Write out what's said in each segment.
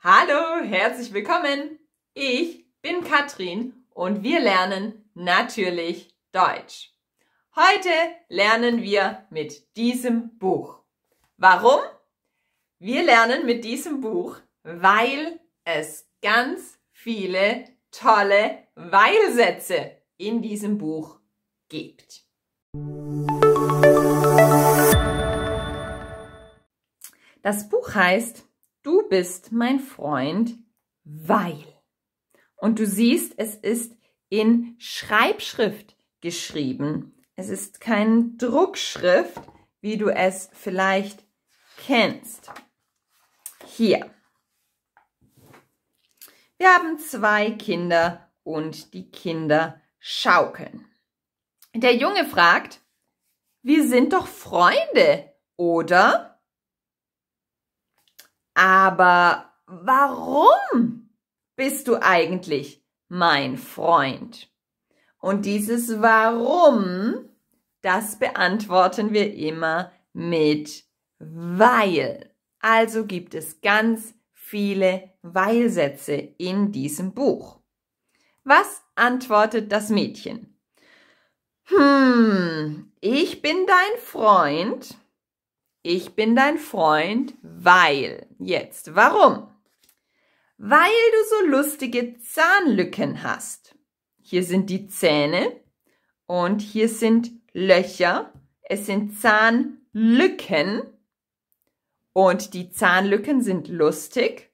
Hallo, herzlich willkommen. Ich bin Katrin und wir lernen natürlich Deutsch. Heute lernen wir mit diesem Buch. Warum? Wir lernen mit diesem Buch, weil es ganz viele tolle Weilsätze in diesem Buch gibt. Das Buch heißt du bist mein Freund, weil. Und du siehst, es ist in Schreibschrift geschrieben. Es ist kein Druckschrift, wie du es vielleicht kennst. Hier. Wir haben zwei Kinder und die Kinder schaukeln. Der Junge fragt, wir sind doch Freunde, oder? Aber warum bist du eigentlich mein Freund? Und dieses Warum, das beantworten wir immer mit weil. Also gibt es ganz viele Weilsätze in diesem Buch. Was antwortet das Mädchen? Hm, ich bin dein Freund, ich bin dein Freund, weil. Jetzt, warum? Weil du so lustige Zahnlücken hast. Hier sind die Zähne und hier sind Löcher. Es sind Zahnlücken und die Zahnlücken sind lustig.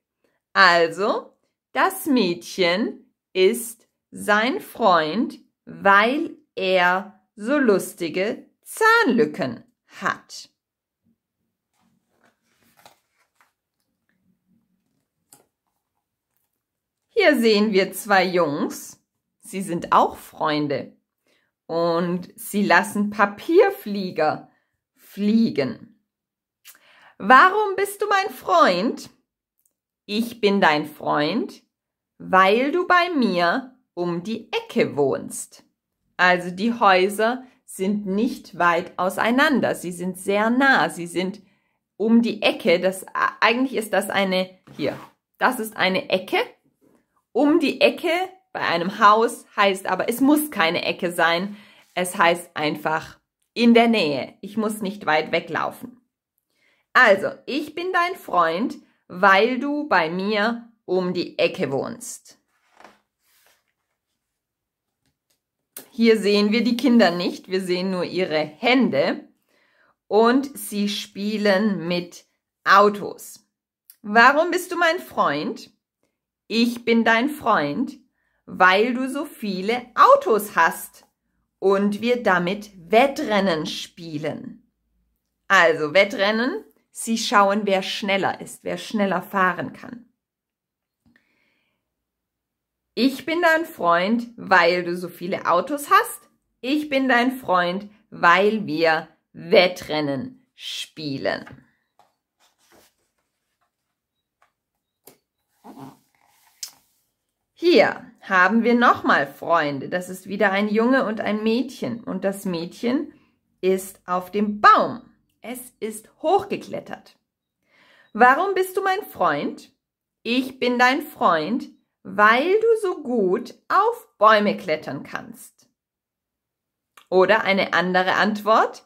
Also, das Mädchen ist sein Freund, weil er so lustige Zahnlücken hat. Hier sehen wir zwei Jungs. Sie sind auch Freunde. Und sie lassen Papierflieger fliegen. Warum bist du mein Freund? Ich bin dein Freund, weil du bei mir um die Ecke wohnst. Also die Häuser sind nicht weit auseinander. Sie sind sehr nah. Sie sind um die Ecke. Das, eigentlich ist das eine, hier, das ist eine Ecke um die Ecke bei einem Haus heißt aber, es muss keine Ecke sein. Es heißt einfach in der Nähe. Ich muss nicht weit weglaufen. Also, ich bin dein Freund, weil du bei mir um die Ecke wohnst. Hier sehen wir die Kinder nicht, wir sehen nur ihre Hände und sie spielen mit Autos. Warum bist du mein Freund? ich bin dein Freund, weil du so viele Autos hast und wir damit Wettrennen spielen. Also Wettrennen, sie schauen, wer schneller ist, wer schneller fahren kann. Ich bin dein Freund, weil du so viele Autos hast. Ich bin dein Freund, weil wir Wettrennen spielen. Hier haben wir nochmal Freunde. Das ist wieder ein Junge und ein Mädchen. Und das Mädchen ist auf dem Baum. Es ist hochgeklettert. Warum bist du mein Freund? Ich bin dein Freund, weil du so gut auf Bäume klettern kannst. Oder eine andere Antwort.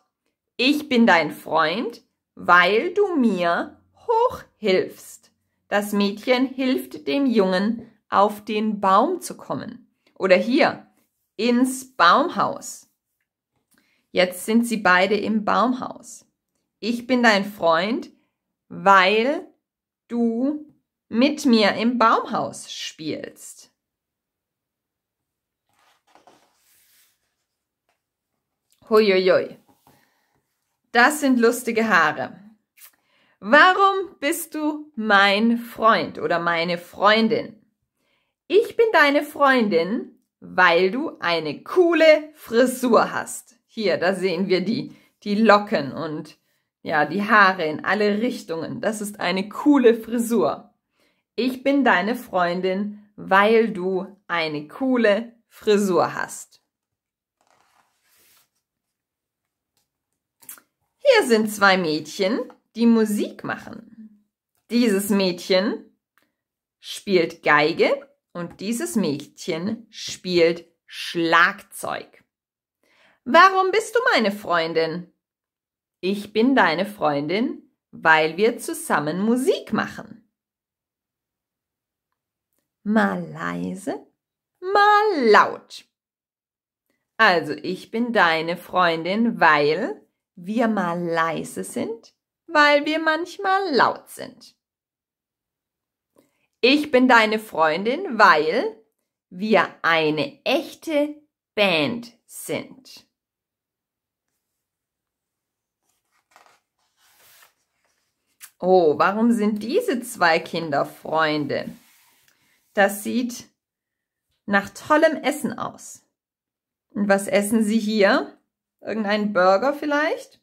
Ich bin dein Freund, weil du mir hochhilfst. Das Mädchen hilft dem Jungen auf den Baum zu kommen. Oder hier, ins Baumhaus. Jetzt sind sie beide im Baumhaus. Ich bin dein Freund, weil du mit mir im Baumhaus spielst. Huiuiui. Das sind lustige Haare. Warum bist du mein Freund oder meine Freundin? Ich bin deine Freundin, weil du eine coole Frisur hast. Hier, da sehen wir die, die Locken und ja, die Haare in alle Richtungen. Das ist eine coole Frisur. Ich bin deine Freundin, weil du eine coole Frisur hast. Hier sind zwei Mädchen, die Musik machen. Dieses Mädchen spielt Geige und dieses Mädchen spielt Schlagzeug. Warum bist du meine Freundin? Ich bin deine Freundin, weil wir zusammen Musik machen. Mal leise, mal laut. Also ich bin deine Freundin, weil wir mal leise sind, weil wir manchmal laut sind. Ich bin deine Freundin, weil wir eine echte Band sind. Oh, warum sind diese zwei Kinder Freunde? Das sieht nach tollem Essen aus. Und was essen sie hier? Irgendeinen Burger vielleicht?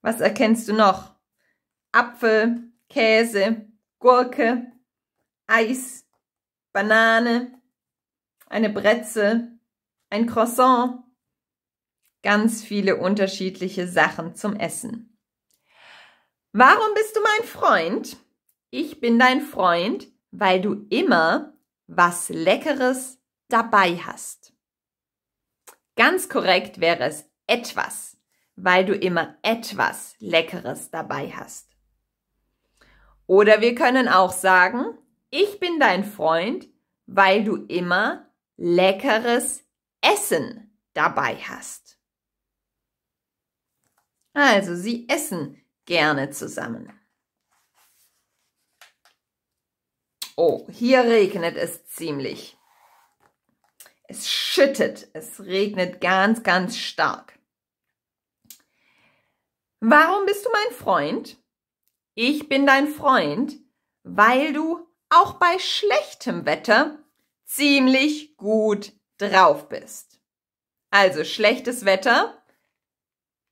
Was erkennst du noch? Apfel, Käse, Gurke, Eis, Banane, eine Bretze, ein Croissant, ganz viele unterschiedliche Sachen zum Essen. Warum bist du mein Freund? Ich bin dein Freund, weil du immer was Leckeres dabei hast. Ganz korrekt wäre es etwas, weil du immer etwas Leckeres dabei hast. Oder wir können auch sagen, ich bin dein Freund, weil du immer leckeres Essen dabei hast. Also, sie essen gerne zusammen. Oh, hier regnet es ziemlich. Es schüttet, es regnet ganz, ganz stark. Warum bist du mein Freund? Ich bin dein Freund, weil du auch bei schlechtem Wetter ziemlich gut drauf bist. Also schlechtes Wetter.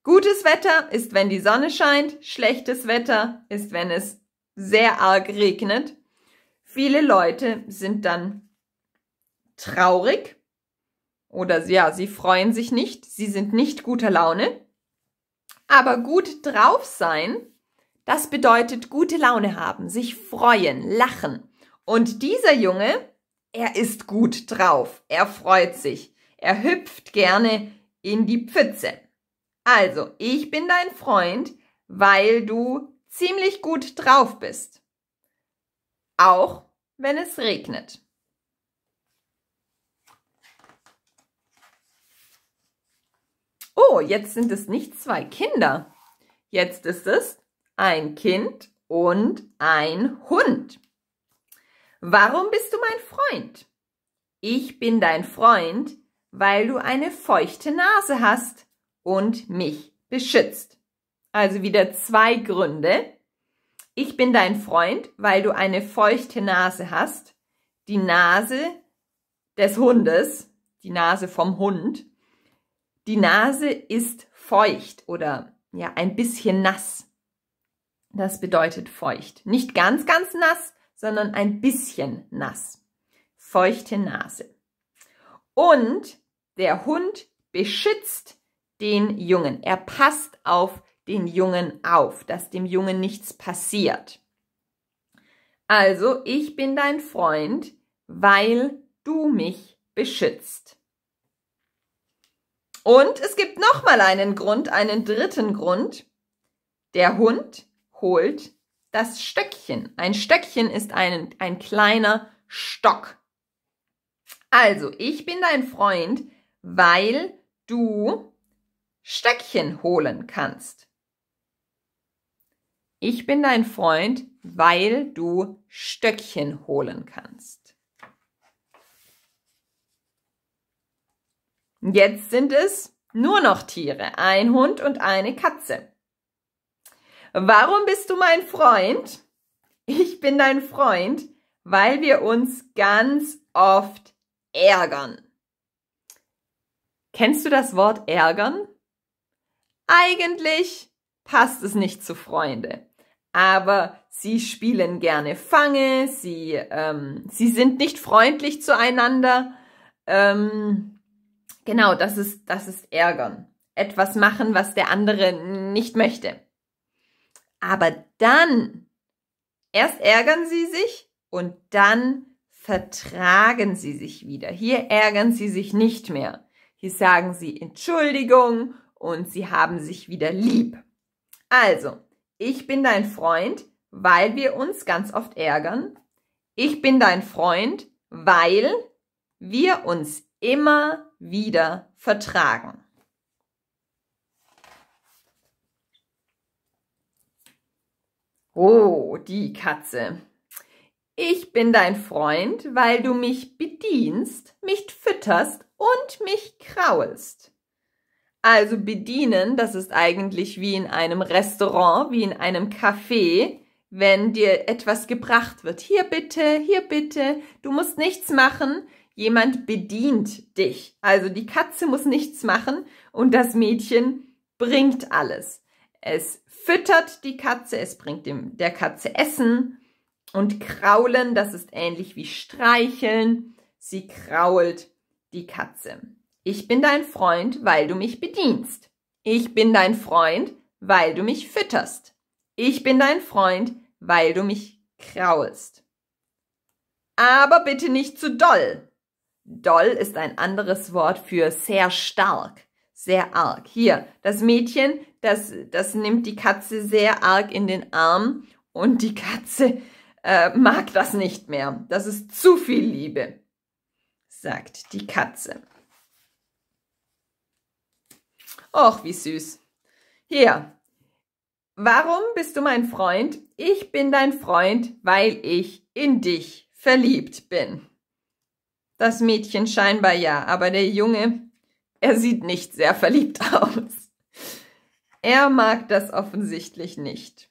Gutes Wetter ist, wenn die Sonne scheint. Schlechtes Wetter ist, wenn es sehr arg regnet. Viele Leute sind dann traurig oder ja, sie freuen sich nicht. Sie sind nicht guter Laune. Aber gut drauf sein das bedeutet gute Laune haben, sich freuen, lachen. Und dieser Junge, er ist gut drauf, er freut sich, er hüpft gerne in die Pfütze. Also, ich bin dein Freund, weil du ziemlich gut drauf bist. Auch wenn es regnet. Oh, jetzt sind es nicht zwei Kinder. Jetzt ist es ein Kind und ein Hund. Warum bist du mein Freund? Ich bin dein Freund, weil du eine feuchte Nase hast und mich beschützt. Also wieder zwei Gründe. Ich bin dein Freund, weil du eine feuchte Nase hast. Die Nase des Hundes, die Nase vom Hund. Die Nase ist feucht oder ja, ein bisschen nass. Das bedeutet feucht. Nicht ganz, ganz nass, sondern ein bisschen nass. Feuchte Nase. Und der Hund beschützt den Jungen. Er passt auf den Jungen auf, dass dem Jungen nichts passiert. Also, ich bin dein Freund, weil du mich beschützt. Und es gibt nochmal einen Grund, einen dritten Grund. Der Hund holt das Stöckchen. Ein Stöckchen ist ein, ein kleiner Stock. Also, ich bin dein Freund, weil du Stöckchen holen kannst. Ich bin dein Freund, weil du Stöckchen holen kannst. Jetzt sind es nur noch Tiere, ein Hund und eine Katze. Warum bist du mein Freund? Ich bin dein Freund, weil wir uns ganz oft ärgern. Kennst du das Wort ärgern? Eigentlich passt es nicht zu Freunde, aber sie spielen gerne Fange, sie, ähm, sie sind nicht freundlich zueinander. Ähm, genau, das ist, das ist ärgern. Etwas machen, was der andere nicht möchte. Aber dann, erst ärgern sie sich und dann vertragen sie sich wieder. Hier ärgern sie sich nicht mehr. Hier sagen sie Entschuldigung und sie haben sich wieder lieb. Also, ich bin dein Freund, weil wir uns ganz oft ärgern. Ich bin dein Freund, weil wir uns immer wieder vertragen. Oh, die Katze. Ich bin dein Freund, weil du mich bedienst, mich fütterst und mich kraulst. Also bedienen, das ist eigentlich wie in einem Restaurant, wie in einem Café, wenn dir etwas gebracht wird. Hier bitte, hier bitte, du musst nichts machen, jemand bedient dich. Also die Katze muss nichts machen und das Mädchen bringt alles. Es füttert die Katze, es bringt dem, der Katze Essen und Kraulen, das ist ähnlich wie Streicheln. Sie krault die Katze. Ich bin dein Freund, weil du mich bedienst. Ich bin dein Freund, weil du mich fütterst. Ich bin dein Freund, weil du mich kraulst. Aber bitte nicht zu doll. Doll ist ein anderes Wort für sehr stark sehr arg. Hier, das Mädchen, das, das nimmt die Katze sehr arg in den Arm und die Katze äh, mag das nicht mehr. Das ist zu viel Liebe, sagt die Katze. Och, wie süß. Hier, warum bist du mein Freund? Ich bin dein Freund, weil ich in dich verliebt bin. Das Mädchen scheinbar ja, aber der Junge er sieht nicht sehr verliebt aus. Er mag das offensichtlich nicht.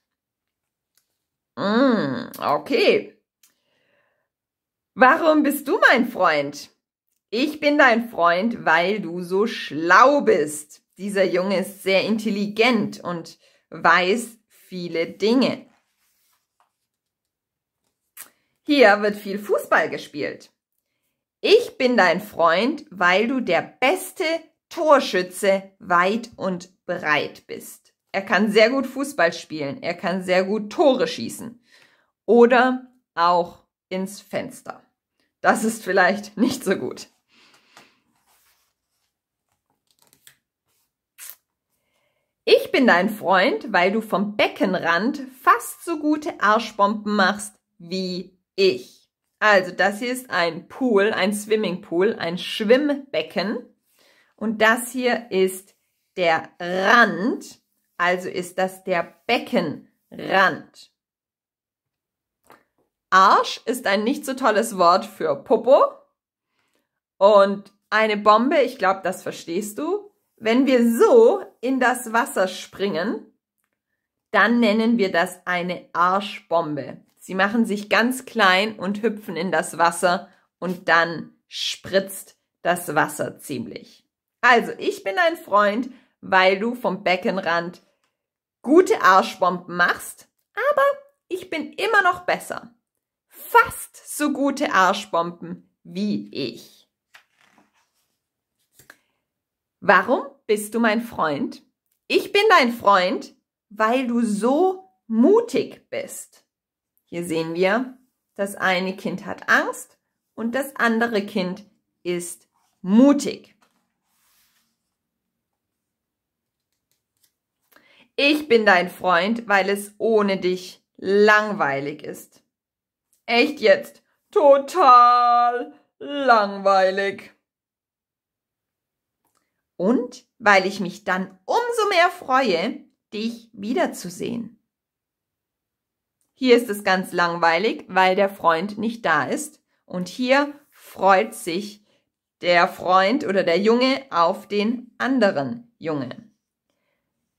Mm, okay. Warum bist du mein Freund? Ich bin dein Freund, weil du so schlau bist. Dieser Junge ist sehr intelligent und weiß viele Dinge. Hier wird viel Fußball gespielt. Ich bin dein Freund, weil du der beste Torschütze weit und breit bist. Er kann sehr gut Fußball spielen, er kann sehr gut Tore schießen oder auch ins Fenster. Das ist vielleicht nicht so gut. Ich bin dein Freund, weil du vom Beckenrand fast so gute Arschbomben machst wie ich. Also das hier ist ein Pool, ein Swimmingpool, ein Schwimmbecken. Und das hier ist der Rand, also ist das der Beckenrand. Arsch ist ein nicht so tolles Wort für Popo. Und eine Bombe, ich glaube, das verstehst du. Wenn wir so in das Wasser springen, dann nennen wir das eine Arschbombe. Sie machen sich ganz klein und hüpfen in das Wasser und dann spritzt das Wasser ziemlich. Also, ich bin ein Freund, weil du vom Beckenrand gute Arschbomben machst, aber ich bin immer noch besser. Fast so gute Arschbomben wie ich. Warum bist du mein Freund? Ich bin dein Freund, weil du so mutig bist. Hier sehen wir, das eine Kind hat Angst und das andere Kind ist mutig. Ich bin dein Freund, weil es ohne dich langweilig ist. Echt jetzt? Total langweilig. Und weil ich mich dann umso mehr freue, dich wiederzusehen. Hier ist es ganz langweilig, weil der Freund nicht da ist. Und hier freut sich der Freund oder der Junge auf den anderen Junge.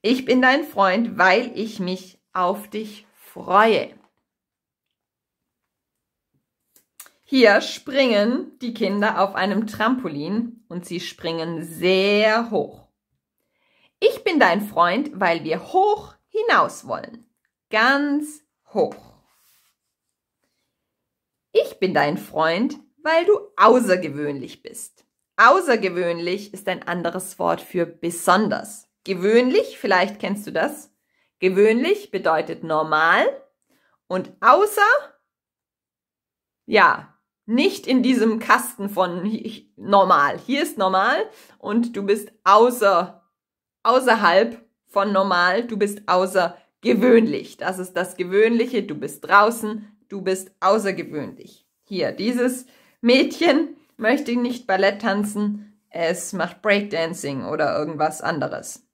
Ich bin dein Freund, weil ich mich auf dich freue. Hier springen die Kinder auf einem Trampolin und sie springen sehr hoch. Ich bin dein Freund, weil wir hoch hinaus wollen. Ganz hoch. Ich bin dein Freund, weil du außergewöhnlich bist. Außergewöhnlich ist ein anderes Wort für besonders. Gewöhnlich, vielleicht kennst du das. Gewöhnlich bedeutet normal und außer, ja, nicht in diesem Kasten von normal. Hier ist normal und du bist außer, außerhalb von normal. Du bist außer gewöhnlich. Das ist das Gewöhnliche. Du bist draußen, du bist außergewöhnlich. Hier, dieses Mädchen möchte nicht Ballett tanzen, es macht Breakdancing oder irgendwas anderes.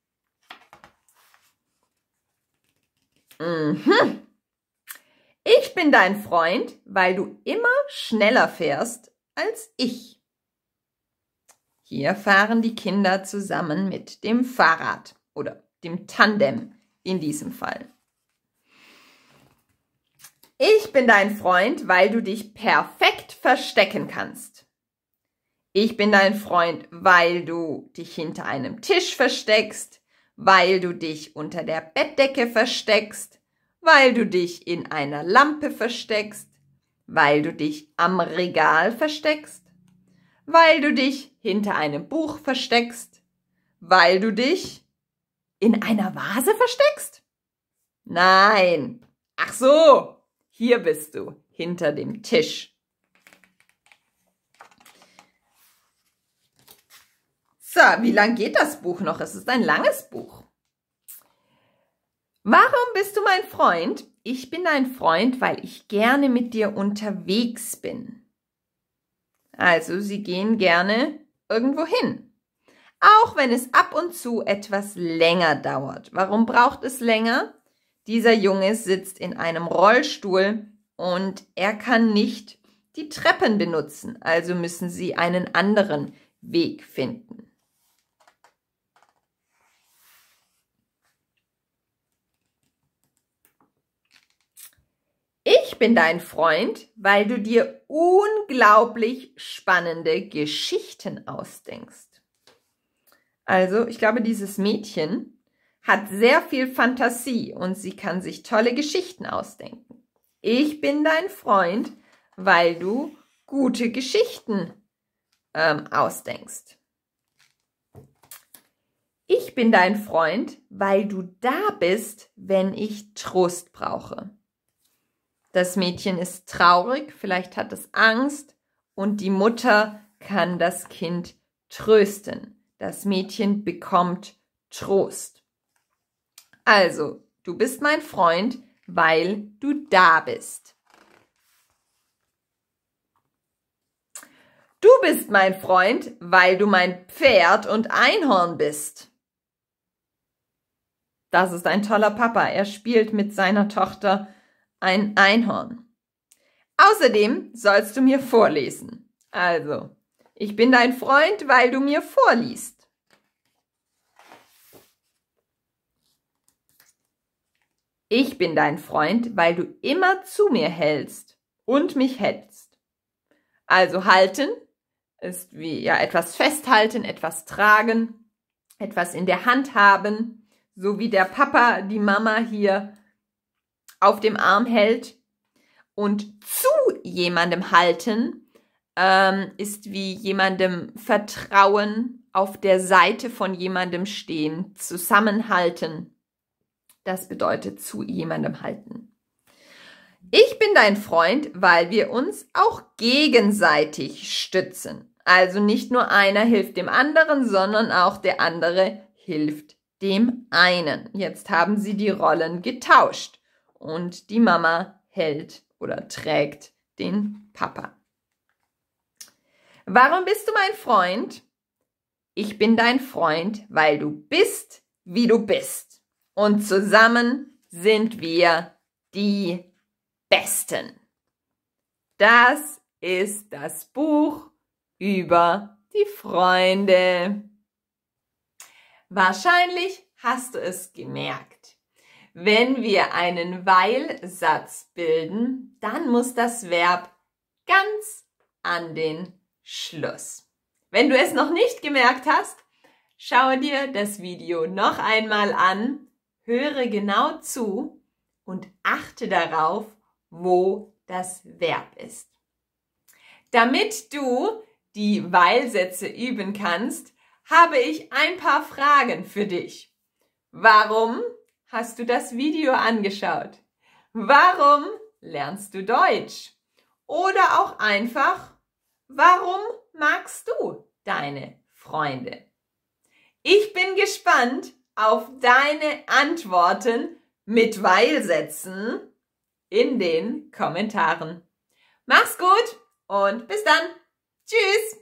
Mhm. Ich bin dein Freund, weil du immer schneller fährst als ich. Hier fahren die Kinder zusammen mit dem Fahrrad oder dem Tandem in diesem Fall. Ich bin dein Freund, weil du dich perfekt verstecken kannst. Ich bin dein Freund, weil du dich hinter einem Tisch versteckst, weil du dich unter der Bettdecke versteckst, weil du dich in einer Lampe versteckst, weil du dich am Regal versteckst, weil du dich hinter einem Buch versteckst, weil du dich in einer Vase versteckst? Nein. Ach so, hier bist du, hinter dem Tisch. So, wie lang geht das Buch noch? Es ist ein langes Buch. Warum bist du mein Freund? Ich bin dein Freund, weil ich gerne mit dir unterwegs bin. Also, sie gehen gerne irgendwo hin auch wenn es ab und zu etwas länger dauert. Warum braucht es länger? Dieser Junge sitzt in einem Rollstuhl und er kann nicht die Treppen benutzen, also müssen sie einen anderen Weg finden. Ich bin dein Freund, weil du dir unglaublich spannende Geschichten ausdenkst. Also, ich glaube, dieses Mädchen hat sehr viel Fantasie und sie kann sich tolle Geschichten ausdenken. Ich bin dein Freund, weil du gute Geschichten ähm, ausdenkst. Ich bin dein Freund, weil du da bist, wenn ich Trost brauche. Das Mädchen ist traurig, vielleicht hat es Angst und die Mutter kann das Kind trösten. Das Mädchen bekommt Trost. Also, du bist mein Freund, weil du da bist. Du bist mein Freund, weil du mein Pferd und Einhorn bist. Das ist ein toller Papa. Er spielt mit seiner Tochter ein Einhorn. Außerdem sollst du mir vorlesen. Also, ich bin dein Freund, weil du mir vorliest. Ich bin dein Freund, weil du immer zu mir hältst und mich hältst. Also halten ist wie ja etwas festhalten, etwas tragen, etwas in der Hand haben, so wie der Papa die Mama hier auf dem Arm hält und zu jemandem halten ähm, ist wie jemandem vertrauen, auf der Seite von jemandem stehen, zusammenhalten. Das bedeutet zu jemandem halten. Ich bin dein Freund, weil wir uns auch gegenseitig stützen. Also nicht nur einer hilft dem anderen, sondern auch der andere hilft dem einen. Jetzt haben sie die Rollen getauscht und die Mama hält oder trägt den Papa. Warum bist du mein Freund? Ich bin dein Freund, weil du bist, wie du bist. Und zusammen sind wir die Besten. Das ist das Buch über die Freunde. Wahrscheinlich hast du es gemerkt. Wenn wir einen Weilsatz bilden, dann muss das Verb ganz an den Schluss. Wenn du es noch nicht gemerkt hast, schau dir das Video noch einmal an, höre genau zu und achte darauf, wo das Verb ist. Damit du die Weilsätze üben kannst, habe ich ein paar Fragen für dich. Warum hast du das Video angeschaut? Warum lernst du Deutsch? Oder auch einfach, Warum magst du deine Freunde? Ich bin gespannt auf deine Antworten mit Weilsätzen in den Kommentaren. Mach's gut und bis dann. Tschüss.